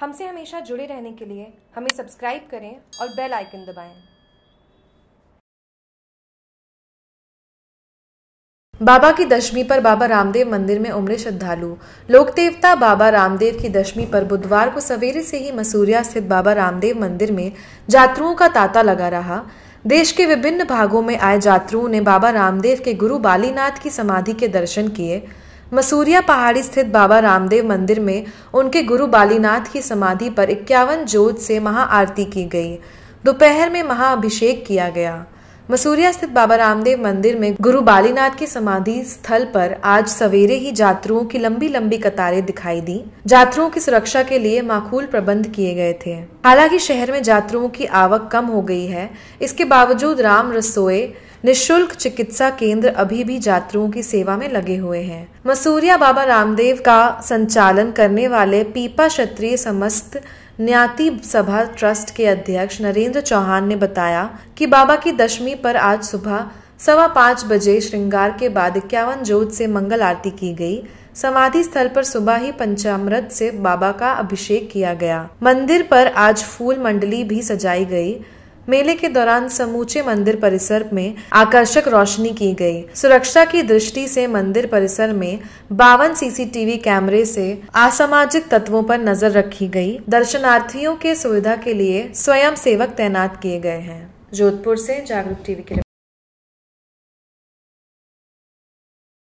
हमसे हमेशा जुड़े रहने के लिए हमें सब्सक्राइब करें और बेल आइकन दबाएं। बाबा की दशमी पर बाबा रामदेव मंदिर में उमड़े श्रद्धालु लोक देवता बाबा रामदेव की दशमी पर बुधवार को सवेरे से ही मसूरिया स्थित बाबा रामदेव मंदिर में जातरुओं का तांता लगा रहा देश के विभिन्न भागों में आए जातरुओं ने बाबा रामदेव के गुरु बालीनाथ की समाधि के दर्शन किए मसूरिया पहाड़ी स्थित बाबा रामदेव मंदिर में उनके गुरु बालीनाथ की समाधि पर इक्यावन जोत से महाआरती की गई दोपहर में महाअभिषेक किया गया मसूरिया स्थित बाबा रामदेव मंदिर में गुरु बालीनाथ की समाधि स्थल पर आज सवेरे ही जातरुओं की लंबी लंबी कतारें दिखाई दी जातरुओं की सुरक्षा के लिए माकूल प्रबंध किए गए थे हालांकि शहर में जातरुओं की आवक कम हो गई है इसके बावजूद राम रसोए निशुल्क चिकित्सा केंद्र अभी भी यात्रियों की सेवा में लगे हुए हैं मसूरिया बाबा रामदेव का संचालन करने वाले पीपा क्षत्रिय समस्त न्याति सभा ट्रस्ट के अध्यक्ष नरेंद्र चौहान ने बताया कि बाबा की दशमी पर आज सुबह सवा पाँच बजे श्रृंगार के बाद इक्यावन जोत से मंगल आरती की गई समाधि स्थल पर सुबह ही पंचामृत से बाबा का अभिषेक किया गया मंदिर पर आज फूल मंडली भी सजाई गई मेले के दौरान समूचे मंदिर परिसर में आकर्षक रोशनी की गई सुरक्षा की दृष्टि से मंदिर परिसर में बावन सीसीटीवी कैमरे से असामाजिक तत्वों पर नजर रखी गई दर्शनार्थियों के सुविधा के लिए स्वयं सेवक तैनात किए गए हैं जोधपुर से जागरूक टीवी के